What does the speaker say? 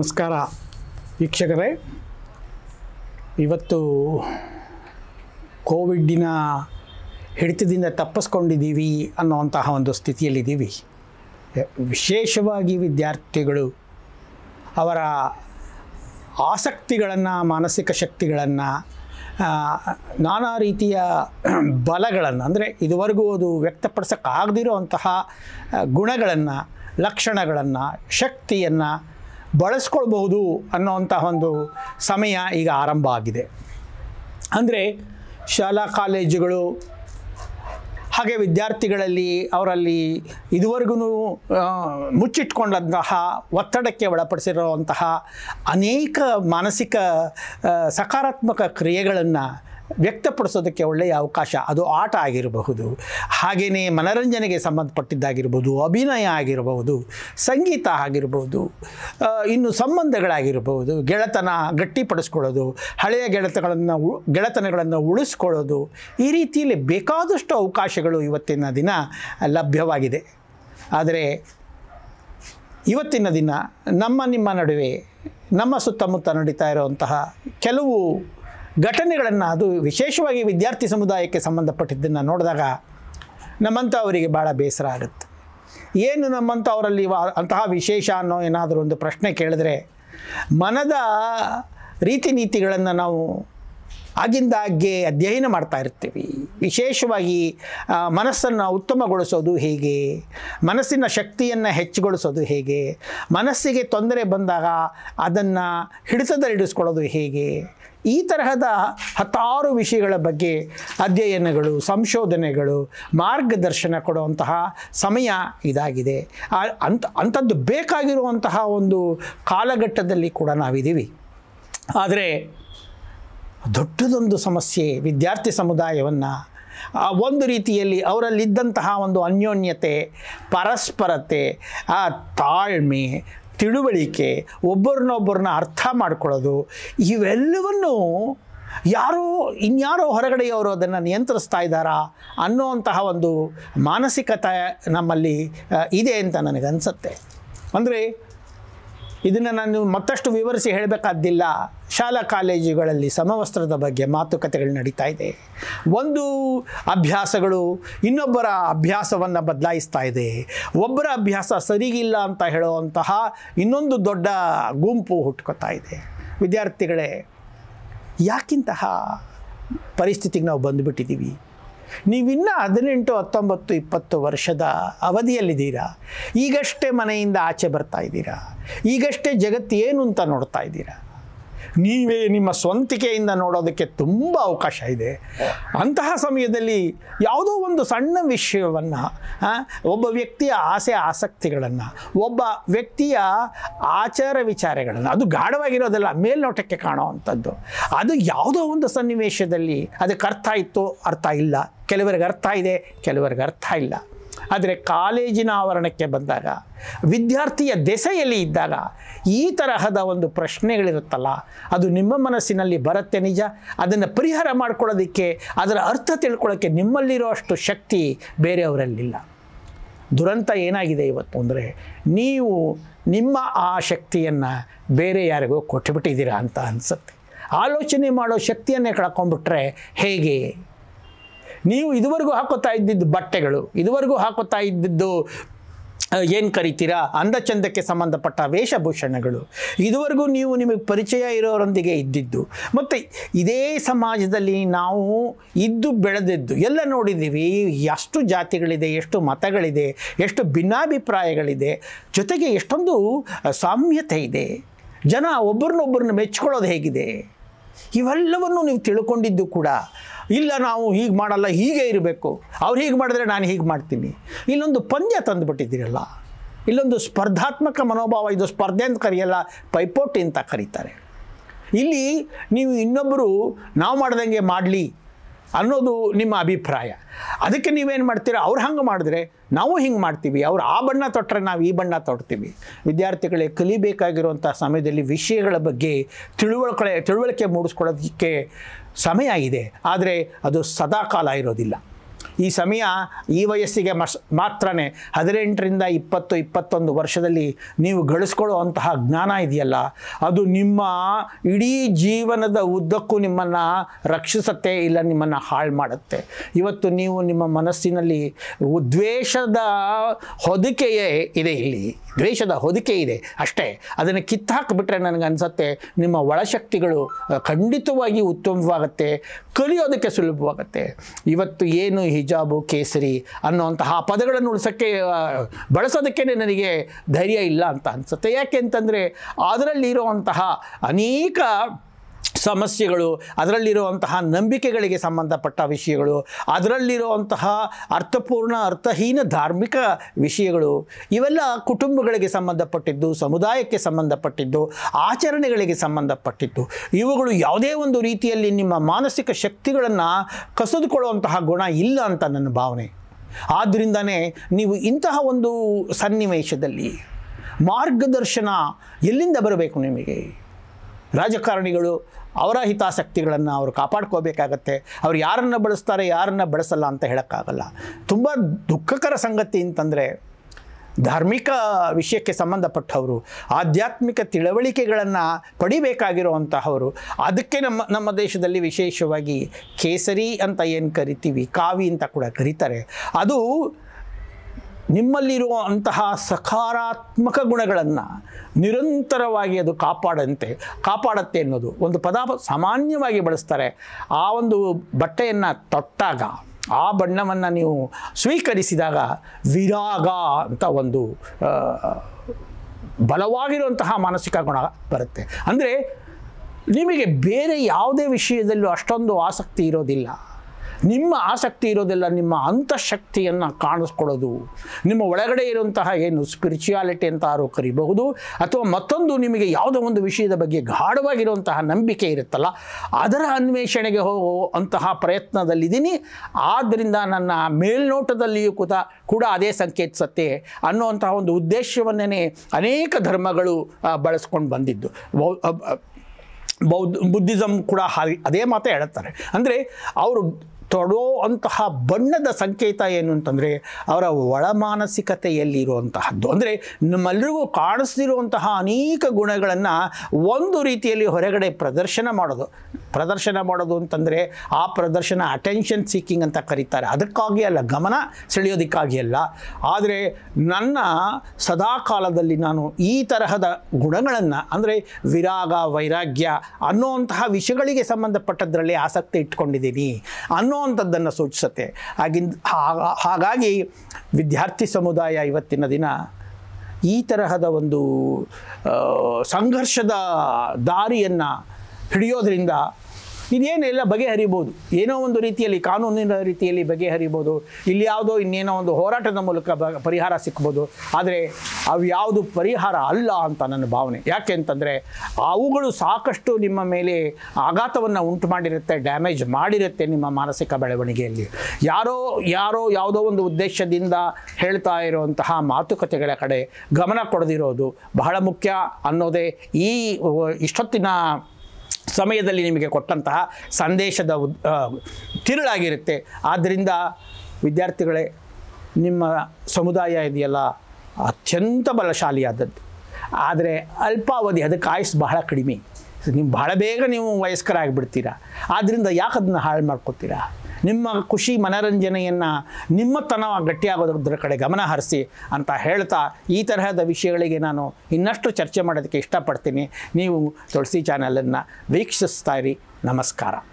ನಮಸ್ಕಾರ ವೀಕ್ಷಕರೇ ಇವತ್ತು ಕೋವಿಡ್ಡಿನ ಹಿಡಿತದಿಂದ ತಪ್ಪಿಸ್ಕೊಂಡಿದ್ದೀವಿ ಅನ್ನುವಂತಹ ಒಂದು ಸ್ಥಿತಿಯಲ್ಲಿದ್ದೀವಿ ವಿಶೇಷವಾಗಿ ವಿದ್ಯಾರ್ಥಿಗಳು ಅವರ ಆಸಕ್ತಿಗಳನ್ನು ಮಾನಸಿಕ ಶಕ್ತಿಗಳನ್ನು ನಾನಾ ರೀತಿಯ ಬಲಗಳನ್ನು ಅಂದರೆ ಇದುವರೆಗೂ ಅದು ವ್ಯಕ್ತಪಡಿಸೋಕ್ಕಾಗದಿರೋ ಅಂತಹ ಗುಣಗಳನ್ನು ಲಕ್ಷಣಗಳನ್ನು ಶಕ್ತಿಯನ್ನು ಬಳಸ್ಕೊಳ್ಬಹುದು ಅನ್ನೋವಂತಹ ಒಂದು ಸಮಯ ಈಗ ಆರಂಭ ಆಗಿದೆ ಅಂದರೆ ಶಾಲಾ ಕಾಲೇಜುಗಳು ಹಾಗೆ ವಿದ್ಯಾರ್ಥಿಗಳಲ್ಲಿ ಅವರಲ್ಲಿ ಇದುವರೆಗೂ ಮುಚ್ಚಿಟ್ಕೊಂಡಂತಹ ಒತ್ತಡಕ್ಕೆ ಒಳಪಡಿಸಿರುವಂತಹ ಅನೇಕ ಮಾನಸಿಕ ಸಕಾರಾತ್ಮಕ ಕ್ರಿಯೆಗಳನ್ನು ವ್ಯಕ್ತಪಡಿಸೋದಕ್ಕೆ ಒಳ್ಳೆಯ ಅವಕಾಶ ಅದು ಆಟ ಆಗಿರಬಹುದು ಹಾಗೆಯೇ ಮನರಂಜನೆಗೆ ಸಂಬಂಧಪಟ್ಟಿದ್ದಾಗಿರ್ಬೋದು ಅಭಿನಯ ಆಗಿರಬಹುದು ಸಂಗೀತ ಆಗಿರ್ಬೋದು ಇನ್ನು ಸಂಬಂಧಗಳಾಗಿರ್ಬೋದು ಗೆಳೆತನ ಗಟ್ಟಿಪಡಿಸ್ಕೊಳ್ಳೋದು ಹಳೆಯ ಗೆಳೆತಗಳನ್ನು ಗೆಳೆತನಗಳನ್ನು ಉಳಿಸ್ಕೊಳ್ಳೋದು ಈ ರೀತಿಯಲ್ಲಿ ಬೇಕಾದಷ್ಟು ಅವಕಾಶಗಳು ಇವತ್ತಿನ ದಿನ ಲಭ್ಯವಾಗಿದೆ ಆದರೆ ಇವತ್ತಿನ ದಿನ ನಮ್ಮ ನಿಮ್ಮ ನಡುವೆ ನಮ್ಮ ಸುತ್ತಮುತ್ತ ನಡೀತಾ ಇರುವಂತಹ ಕೆಲವು ಘಟನೆಗಳನ್ನು ಅದು ವಿಶೇಷವಾಗಿ ವಿದ್ಯಾರ್ಥಿ ಸಮುದಾಯಕ್ಕೆ ಸಂಬಂಧಪಟ್ಟಿದ್ದನ್ನು ನೋಡಿದಾಗ ನಮ್ಮಂಥ ಅವರಿಗೆ ಭಾಳ ಬೇಸರ ಆಗುತ್ತೆ ಏನು ನಮ್ಮಂಥ ಅವರಲ್ಲಿ ಅಂತಹ ವಿಶೇಷ ಅನ್ನೋ ಏನಾದರೂ ಒಂದು ಪ್ರಶ್ನೆ ಕೇಳಿದ್ರೆ ಮನದ ರೀತಿ ನೀತಿಗಳನ್ನು ನಾವು ಆಗಿಂದಾಗ್ಗೆ ಅಧ್ಯಯನ ಮಾಡ್ತಾ ಇರ್ತೀವಿ ವಿಶೇಷವಾಗಿ ಮನಸ್ಸನ್ನು ಉತ್ತಮಗೊಳಿಸೋದು ಹೇಗೆ ಮನಸ್ಸಿನ ಶಕ್ತಿಯನ್ನು ಹೆಚ್ಚುಗೊಳಿಸೋದು ಹೇಗೆ ಮನಸ್ಸಿಗೆ ತೊಂದರೆ ಬಂದಾಗ ಅದನ್ನು ಹಿಡಿತದಲ್ಲಿಡಿಸ್ಕೊಳ್ಳೋದು ಹೇಗೆ ಈ ತರಹದ ಹತ್ತಾರು ವಿಷಯಗಳ ಬಗ್ಗೆ ಅಧ್ಯಯನಗಳು ಸಂಶೋಧನೆಗಳು ಮಾರ್ಗದರ್ಶನ ಕೊಡುವಂತಹ ಸಮಯ ಇದಾಗಿದೆ ಅಂಥ ಅಂಥದ್ದು ಬೇಕಾಗಿರುವಂತಹ ಒಂದು ಕಾಲಘಟ್ಟದಲ್ಲಿ ಕೂಡ ನಾವಿದ್ದೀವಿ ಆದರೆ ದೊಡ್ಡದೊಂದು ಸಮಸ್ಯೆ ವಿದ್ಯಾರ್ಥಿ ಸಮುದಾಯವನ್ನು ಒಂದು ರೀತಿಯಲ್ಲಿ ಅವರಲ್ಲಿದ್ದಂತಹ ಒಂದು ಅನ್ಯೋನ್ಯತೆ ಪರಸ್ಪರತೆ ಆ ತಾಳ್ಮೆ ತಿಳುವಳಿಕೆ ಒಬ್ಬರನ್ನೊಬ್ಬರನ್ನ ಅರ್ಥ ಮಾಡ್ಕೊಳ್ಳೋದು ಇವೆಲ್ಲವನ್ನೂ ಯಾರು ಇನ್ಯಾರೋ ಹೊರಗಡೆಯವರು ಅದನ್ನು ನಿಯಂತ್ರಿಸ್ತಾ ಇದ್ದಾರಾ ಅನ್ನೋವಂತಹ ಒಂದು ಮಾನಸಿಕತೆ ನಮ್ಮಲ್ಲಿ ಇದೆ ಅಂತ ನನಗನ್ಸುತ್ತೆ ಅಂದರೆ ಇದನ್ನು ನಾನು ಮತ್ತಷ್ಟು ವಿವರಿಸಿ ಹೇಳಬೇಕಾದ್ದಿಲ್ಲ ಶಾಲಾ ಕಾಲೇಜುಗಳಲ್ಲಿ ಸಮವಸ್ತ್ರದ ಬಗ್ಗೆ ಮಾತುಕತೆಗಳು ನಡೀತಾ ಇದೆ ಒಂದು ಅಭ್ಯಾಸಗಳು ಇನ್ನೊಬ್ಬರ ಅಭ್ಯಾಸವನ್ನು ಬದಲಾಯಿಸ್ತಾ ಇದೆ ಒಬ್ಬರ ಅಭ್ಯಾಸ ಸರಿಗಿಲ್ಲ ಅಂತ ಹೇಳುವಂತಹ ಇನ್ನೊಂದು ದೊಡ್ಡ ಗುಂಪು ಹುಟ್ಕೋತಾ ಇದೆ ವಿದ್ಯಾರ್ಥಿಗಳೇ ಯಾಕಿಂತಹ ಪರಿಸ್ಥಿತಿಗೆ ನಾವು ಬಂದುಬಿಟ್ಟಿದ್ದೀವಿ ನೀವಿನ್ನೂ ಹದಿನೆಂಟು ಹತ್ತೊಂಬತ್ತು ಇಪ್ಪತ್ತು ವರ್ಷದ ಅವಧಿಯಲ್ಲಿದ್ದೀರಾ ಈಗಷ್ಟೇ ಮನೆಯಿಂದ ಆಚೆ ಬರ್ತಾ ಇದ್ದೀರಾ ಈಗಷ್ಟೇ ಜಗತ್ತು ಏನು ಅಂತ ನೋಡ್ತಾ ಇದ್ದೀರಾ ನೀವೇ ನಿಮ್ಮ ಸ್ವಂತಿಕೆಯಿಂದ ನೋಡೋದಕ್ಕೆ ತುಂಬ ಅವಕಾಶ ಇದೆ ಅಂತಹ ಸಮಯದಲ್ಲಿ ಯಾವುದೋ ಒಂದು ಸಣ್ಣ ವಿಷಯವನ್ನು ಒಬ್ಬ ವ್ಯಕ್ತಿಯ ಆಸೆ ಆಸಕ್ತಿಗಳನ್ನು ಒಬ್ಬ ವ್ಯಕ್ತಿಯ ಆಚಾರ ವಿಚಾರಗಳನ್ನು ಅದು ಗಾಢವಾಗಿರೋದಲ್ಲ ಮೇಲ್ನೋಟಕ್ಕೆ ಕಾಣುವಂಥದ್ದು ಅದು ಯಾವುದೋ ಒಂದು ಸನ್ನಿವೇಶದಲ್ಲಿ ಅದಕ್ಕೆ ಅರ್ಥ ಇತ್ತು ಅರ್ಥ ಇಲ್ಲ ಕೆಲವರಿಗೆ ಅರ್ಥ ಇದೆ ಕೆಲವರಿಗೆ ಅರ್ಥ ಇಲ್ಲ ಆದರೆ ಕಾಲೇಜಿನ ಆವರಣಕ್ಕೆ ಬಂದಾಗ ವಿದ್ಯಾರ್ಥಿಯ ದೆಸೆಯಲ್ಲಿ ಇದ್ದಾಗ ಈ ತರಹದ ಒಂದು ಪ್ರಶ್ನೆಗಳಿರುತ್ತಲ್ಲ ಅದು ನಿಮ್ಮ ಮನಸ್ಸಿನಲ್ಲಿ ಬರುತ್ತೆ ನಿಜ ಅದನ್ನು ಪರಿಹಾರ ಮಾಡ್ಕೊಳ್ಳೋದಕ್ಕೆ ಅದರ ಅರ್ಥ ತಿಳ್ಕೊಳ್ಳೋಕ್ಕೆ ನಿಮ್ಮಲ್ಲಿರೋ ಅಷ್ಟು ಶಕ್ತಿ ಬೇರೆಯವರಲ್ಲಿಲ್ಲ ದುರಂತ ಏನಾಗಿದೆ ಇವತ್ತು ಅಂದರೆ ನೀವು ನಿಮ್ಮ ಆ ಶಕ್ತಿಯನ್ನು ಬೇರೆ ಯಾರಿಗೋ ಕೊಟ್ಟುಬಿಟ್ಟಿದ್ದೀರಾ ಅಂತ ಅನಿಸುತ್ತೆ ಆಲೋಚನೆ ಮಾಡೋ ಶಕ್ತಿಯನ್ನೇ ಕಳ್ಕೊಂಡ್ಬಿಟ್ರೆ ಹೇಗೆ ನೀವು ಇದುವರೆಗೂ ಹಾಕೋತಾ ಇದ್ದಿದ್ದು ಬಟ್ಟೆಗಳು ಇದುವರೆಗೂ ಹಾಕೋತಾ ಇದ್ದಿದ್ದು ಏನು ಕರಿತೀರಾ ಚಂದಕ್ಕೆ ಸಂಬಂಧಪಟ್ಟ ವೇಷಭೂಷಣಗಳು ಇದುವರೆಗೂ ನೀವು ನಿಮಗೆ ಪರಿಚಯ ಇರೋರೊಂದಿಗೆ ಇದ್ದಿದ್ದು ಮತ್ತು ಇದೇ ಸಮಾಜದಲ್ಲಿ ನಾವು ಇದ್ದು ಬೆಳೆದಿದ್ದು ಎಲ್ಲ ನೋಡಿದ್ದೀವಿ ಎಷ್ಟು ಜಾತಿಗಳಿದೆ ಎಷ್ಟು ಮತಗಳಿದೆ ಎಷ್ಟು ಭಿನ್ನಾಭಿಪ್ರಾಯಗಳಿದೆ ಜೊತೆಗೆ ಎಷ್ಟೊಂದು ಸಾಮ್ಯತೆ ಇದೆ ಜನ ಒಬ್ಬರನ್ನೊಬ್ಬರನ್ನ ಮೆಚ್ಕೊಳ್ಳೋದು ಹೇಗಿದೆ ಇವೆಲ್ಲವನ್ನು ನೀವು ತಿಳ್ಕೊಂಡಿದ್ದು ಕೂಡ ಇಲ್ಲ ನಾವು ಹೀಗೆ ಮಾಡಲ್ಲ ಹೀಗೆ ಇರಬೇಕು ಅವ್ರು ಹೀಗೆ ಮಾಡಿದ್ರೆ ನಾನು ಹೀಗೆ ಮಾಡ್ತೀನಿ ಇಲ್ಲೊಂದು ಪಂದ್ಯ ತಂದುಬಿಟ್ಟಿದ್ದೀರಲ್ಲ ಇಲ್ಲೊಂದು ಸ್ಪರ್ಧಾತ್ಮಕ ಮನೋಭಾವ ಇದು ಸ್ಪರ್ಧೆ ಅಂತ ಕರೆಯಲ್ಲ ಪೈಪೋಟಿ ಅಂತ ಕರೀತಾರೆ ಇಲ್ಲಿ ನೀವು ಇನ್ನೊಬ್ಬರು ನಾವು ಮಾಡ್ದಂಗೆ ಮಾಡಲಿ ಅನ್ನೋದು ನಿಮ್ಮ ಅಭಿಪ್ರಾಯ ಅದಕ್ಕೆ ನೀವೇನು ಮಾಡ್ತೀರಾ ಅವ್ರು ಹಂಗೆ ಮಾಡಿದ್ರೆ ನಾವು ಹಿಂಗೆ ಮಾಡ್ತೀವಿ ಅವ್ರು ಆ ಬಣ್ಣ ತೊಟ್ಟರೆ ನಾವು ಈ ಬಣ್ಣ ತೊಡ್ತೀವಿ ವಿದ್ಯಾರ್ಥಿಗಳಿಗೆ ಕಲಿಬೇಕಾಗಿರುವಂಥ ಸಮಯದಲ್ಲಿ ವಿಷಯಗಳ ಬಗ್ಗೆ ತಿಳುವಳಿಕೆ ತಿಳುವಳಿಕೆ ಮೂಡಿಸ್ಕೊಳ್ಳೋದಕ್ಕೆ ಸಮಯ ಇದೆ ಆದರೆ ಅದು ಸದಾಕಾಲ ಇರೋದಿಲ್ಲ ಈ ಸಮಯ ಈ ವಯಸ್ಸಿಗೆ ಮಸ್ ಮಾತ್ರನೇ ಹದಿನೆಂಟರಿಂದ ಇಪ್ಪತ್ತು ಇಪ್ಪತ್ತೊಂದು ವರ್ಷದಲ್ಲಿ ನೀವು ಗಳಿಸ್ಕೊಳ್ಳುವಂತಹ ಜ್ಞಾನ ಇದೆಯಲ್ಲ ಅದು ನಿಮ್ಮ ಇಡೀ ಜೀವನದ ಉದ್ದಕ್ಕೂ ನಿಮ್ಮನ್ನು ರಕ್ಷಿಸುತ್ತೆ ಇಲ್ಲ ನಿಮ್ಮನ್ನು ಹಾಳು ಮಾಡುತ್ತೆ ಇವತ್ತು ನೀವು ನಿಮ್ಮ ಮನಸ್ಸಿನಲ್ಲಿ ಉದ್ವೇಷದ ಹೊದಿಕೆಯೇ ಇದೆ ಇಲ್ಲಿ ದ್ವೇಷದ ಹೊದಿಕೆ ಇದೆ ಅಷ್ಟೇ ಅದನ್ನು ಕಿತ್ತಾಕ್ಬಿಟ್ರೆ ನನಗೆ ಅನಿಸುತ್ತೆ ನಿಮ್ಮ ಒಳಶಕ್ತಿಗಳು ಖಂಡಿತವಾಗಿ ಉತ್ತಮವಾಗುತ್ತೆ ಕಲಿಯೋದಕ್ಕೆ ಸುಲಭವಾಗುತ್ತೆ ಇವತ್ತು ಏನು ಹಿಜಾಬು ಕೇಸರಿ ಅನ್ನೋಂತಹ ಪದಗಳನ್ನು ಉಳಿಸೋಕ್ಕೆ ಬಳಸೋದಕ್ಕೇ ನನಗೆ ಧೈರ್ಯ ಇಲ್ಲ ಅಂತ ಅನಿಸುತ್ತೆ ಯಾಕೆ ಅಂತಂದರೆ ಅದರಲ್ಲಿರುವಂತಹ ಅನೇಕ ಸಮಸ್ಯೆಗಳು ಅದರಲ್ಲಿರುವಂತಹ ನಂಬಿಕೆಗಳಿಗೆ ಸಂಬಂಧಪಟ್ಟ ವಿಷಯಗಳು ಅದರಲ್ಲಿರುವಂತಹ ಅರ್ಥಪೂರ್ಣ ಅರ್ಥಹೀನ ಧಾರ್ಮಿಕ ವಿಷಯಗಳು ಇವೆಲ್ಲ ಕುಟುಂಬಗಳಿಗೆ ಸಂಬಂಧಪಟ್ಟಿದ್ದು ಸಮುದಾಯಕ್ಕೆ ಸಂಬಂಧಪಟ್ಟಿದ್ದು ಆಚರಣೆಗಳಿಗೆ ಸಂಬಂಧಪಟ್ಟಿದ್ದು ಇವುಗಳು ಯಾವುದೇ ಒಂದು ರೀತಿಯಲ್ಲಿ ನಿಮ್ಮ ಮಾನಸಿಕ ಶಕ್ತಿಗಳನ್ನು ಕಸಿದುಕೊಳ್ಳುವಂತಹ ಗುಣ ಇಲ್ಲ ಅಂತ ನನ್ನ ಭಾವನೆ ಆದ್ದರಿಂದನೇ ನೀವು ಇಂತಹ ಒಂದು ಸನ್ನಿವೇಶದಲ್ಲಿ ಮಾರ್ಗದರ್ಶನ ಎಲ್ಲಿಂದ ಬರಬೇಕು ನಿಮಗೆ ರಾಜಕಾರಣಿಗಳು ಅವರ ಹಿತಾಸಕ್ತಿಗಳನ್ನು ಅವರು ಕಾಪಾಡ್ಕೋಬೇಕಾಗತ್ತೆ ಅವ್ರು ಯಾರನ್ನು ಬಳಸ್ತಾರೆ ಯಾರನ್ನು ಬಳಸಲ್ಲ ಅಂತ ಹೇಳೋಕ್ಕಾಗಲ್ಲ ತುಂಬ ದುಃಖಕರ ಸಂಗತಿ ಅಂತಂದರೆ ಧಾರ್ಮಿಕ ವಿಷಯಕ್ಕೆ ಸಂಬಂಧಪಟ್ಟವರು ಆಧ್ಯಾತ್ಮಿಕ ತಿಳುವಳಿಕೆಗಳನ್ನು ಪಡಿಬೇಕಾಗಿರುವಂತಹವರು ಅದಕ್ಕೆ ನಮ್ಮ ನಮ್ಮ ದೇಶದಲ್ಲಿ ವಿಶೇಷವಾಗಿ ಕೇಸರಿ ಅಂತ ಏನು ಕರಿತೀವಿ ಕಾವಿ ಅಂತ ಕೂಡ ಕರೀತಾರೆ ಅದು ನಿಮ್ಮಲ್ಲಿರುವ ಅಂತಹ ಸಕಾರಾತ್ಮಕ ಗುಣಗಳನ್ನು ನಿರಂತರವಾಗಿ ಅದು ಕಾಪಾಡಂತೆ ಕಾಪಾಡತ್ತೆ ಅನ್ನೋದು ಒಂದು ಪದ ಸಾಮಾನ್ಯವಾಗಿ ಬಳಸ್ತಾರೆ ಆ ಒಂದು ಬಟ್ಟೆಯನ್ನು ತೊಟ್ಟಾಗ ಆ ಬಣ್ಣವನ್ನು ನೀವು ಸ್ವೀಕರಿಸಿದಾಗ ವಿರಾಗ ಅಂತ ಒಂದು ಬಲವಾಗಿರುವಂತಹ ಮಾನಸಿಕ ಗುಣ ಬರುತ್ತೆ ಅಂದರೆ ನಿಮಗೆ ಬೇರೆ ಯಾವುದೇ ವಿಷಯದಲ್ಲೂ ಅಷ್ಟೊಂದು ಆಸಕ್ತಿ ಇರೋದಿಲ್ಲ ನಿಮ್ಮ ಆಸಕ್ತಿ ಇರೋದೆಲ್ಲ ನಿಮ್ಮ ಅಂತಃಶಕ್ತಿಯನ್ನು ಕಾಣಿಸ್ಕೊಳ್ಳೋದು ನಿಮ್ಮ ಒಳಗಡೆ ಇರುವಂತಹ ಏನು ಸ್ಪಿರಿಚುಯಾಲಿಟಿ ಅಂತ ಕರಿಬಹುದು ಅಥವಾ ಮತ್ತೊಂದು ನಿಮಗೆ ಯಾವುದೋ ಒಂದು ವಿಷಯದ ಬಗ್ಗೆ ಗಾಢವಾಗಿರುವಂತಹ ನಂಬಿಕೆ ಇರುತ್ತಲ್ಲ ಅದರ ಅನ್ವೇಷಣೆಗೆ ಹೋಗೋ ಅಂತಹ ಪ್ರಯತ್ನದಲ್ಲಿದ್ದೀನಿ ಆದ್ದರಿಂದ ನನ್ನ ಮೇಲ್ನೋಟದಲ್ಲಿಯೂ ಕೂತ ಕೂಡ ಅದೇ ಸಂಕೇತಿಸುತ್ತೆ ಅನ್ನುವಂತಹ ಒಂದು ಉದ್ದೇಶವನ್ನೇ ಅನೇಕ ಧರ್ಮಗಳು ಬಳಸ್ಕೊಂಡು ಬಂದಿದ್ದು ಬೌದ್ಧ ಬುದ್ಧಿಸಮ್ ಕೂಡ ಹಾಗೆ ಅದೇ ಮಾತೇ ಹೇಳುತ್ತಾರೆ ಅಂದರೆ ಅವರು ತೊಡೋ ಅಂತಹ ಬಣ್ಣದ ಸಂಕೇತ ಏನು ಅಂತಂದರೆ ಅವರ ಒಳಮಾನಸಿಕತೆಯಲ್ಲಿರುವಂತಹದ್ದು ಅಂದರೆ ನಮ್ಮೆಲ್ಲರಿಗೂ ಕಾಣಿಸ್ತಿರುವಂತಹ ಅನೇಕ ಗುಣಗಳನ್ನು ಒಂದು ರೀತಿಯಲ್ಲಿ ಹೊರಗಡೆ ಪ್ರದರ್ಶನ ಮಾಡೋದು ಪ್ರದರ್ಶನ ಮಾಡೋದು ಅಂತಂದರೆ ಆ ಪ್ರದರ್ಶನ ಅಟೆನ್ಷನ್ ಸೀಕಿಂಗ್ ಅಂತ ಕರೀತಾರೆ ಅದಕ್ಕಾಗಿ ಅಲ್ಲ ಗಮನ ಸೆಳೆಯೋದಕ್ಕಾಗಿ ಅಲ್ಲ ಆದರೆ ನನ್ನ ಸದಾಕಾಲದಲ್ಲಿ ನಾನು ಈ ತರಹದ ಗುಣಗಳನ್ನು ಅಂದರೆ ವಿರಾಗ ವೈರಾಗ್ಯ ಅನ್ನೋವಂತಹ ವಿಷಯಗಳಿಗೆ ಸಂಬಂಧಪಟ್ಟದ್ರಲ್ಲಿ ಆಸಕ್ತಿ ಇಟ್ಕೊಂಡಿದ್ದೀನಿ ಅನ್ನೋ ಅಂತದ್ದನ್ನು ಸೂಚಿಸುತ್ತೆ ಆಗಿನ ಹಾಗಾಗಿ ವಿದ್ಯಾರ್ಥಿ ಸಮುದಾಯ ಇವತ್ತಿನ ದಿನ ಈ ತರಹದ ಒಂದು ಸಂಘರ್ಷದ ದಾರಿಯನ್ನು ಹಿಡಿಯೋದರಿಂದ ಇದೇನೆಲ್ಲ ಬಗೆಹರಿಬೋದು ಏನೋ ಒಂದು ರೀತಿಯಲ್ಲಿ ಕಾನೂನಿನ ರೀತಿಯಲ್ಲಿ ಬಗೆಹರಿಬೋದು ಇಲ್ಲಿ ಯಾವುದೋ ಇನ್ನೇನೋ ಒಂದು ಹೋರಾಟದ ಮೂಲಕ ಬ ಪರಿಹಾರ ಸಿಕ್ಬೋದು ಆದರೆ ಅವು ಯಾವುದು ಪರಿಹಾರ ಅಲ್ಲ ಅಂತ ನನ್ನ ಭಾವನೆ ಯಾಕೆ ಅಂತಂದರೆ ಅವುಗಳು ಸಾಕಷ್ಟು ನಿಮ್ಮ ಮೇಲೆ ಆಘಾತವನ್ನು ಉಂಟು ಮಾಡಿರುತ್ತೆ ಡ್ಯಾಮೇಜ್ ಮಾಡಿರುತ್ತೆ ನಿಮ್ಮ ಮಾನಸಿಕ ಬೆಳವಣಿಗೆಯಲ್ಲಿ ಯಾರೋ ಯಾರೋ ಯಾವುದೋ ಒಂದು ಉದ್ದೇಶದಿಂದ ಹೇಳ್ತಾ ಇರುವಂತಹ ಮಾತುಕತೆಗಳ ಕಡೆ ಗಮನ ಕೊಡದಿರೋದು ಬಹಳ ಮುಖ್ಯ ಅನ್ನೋದೇ ಈ ಇಷ್ಟೊತ್ತಿನ ಸಮಯದಲ್ಲಿ ನಿಮಗೆ ಕೊಟ್ಟಂತಹ ಸಂದೇಶದ ತಿರುಳಾಗಿರುತ್ತೆ ಆದ್ದರಿಂದ ವಿದ್ಯಾರ್ಥಿಗಳೇ ನಿಮ್ಮ ಸಮುದಾಯ ಇದೆಯಲ್ಲ ಅತ್ಯಂತ ಬಲಶಾಲಿಯಾದದ್ದು ಆದರೆ ಅಲ್ಪಾವಧಿ ಅದಕ್ಕೆ ಆಯುಸ್ ಬಹಳ ಕಡಿಮೆ ನೀವು ಬಹಳ ಬೇಗ ನೀವು ವಯಸ್ಕರಾಗಿಬಿಡ್ತೀರಾ ಆದ್ದರಿಂದ ಯಾಕೆ ಅದನ್ನ ಹಾಳು ಮಾಡ್ಕೊತೀರಾ ನಿಮ್ಮ ಖುಷಿ ನಿಮ್ಮ ತನ ಗಟ್ಟಿಯಾಗೋದ್ರ ಕಡೆ ಗಮನ ಹರಿಸಿ ಅಂತ ಹೇಳ್ತಾ ಈ ತರಹದ ವಿಷಯಗಳಿಗೆ ನಾನು ಇನ್ನಷ್ಟು ಚರ್ಚೆ ಮಾಡೋದಕ್ಕೆ ಇಷ್ಟಪಡ್ತೀನಿ ನೀವು ತುಳಸಿ ಚಾನಲನ್ನು ವೀಕ್ಷಿಸ್ತಾ ಇರಿ ನಮಸ್ಕಾರ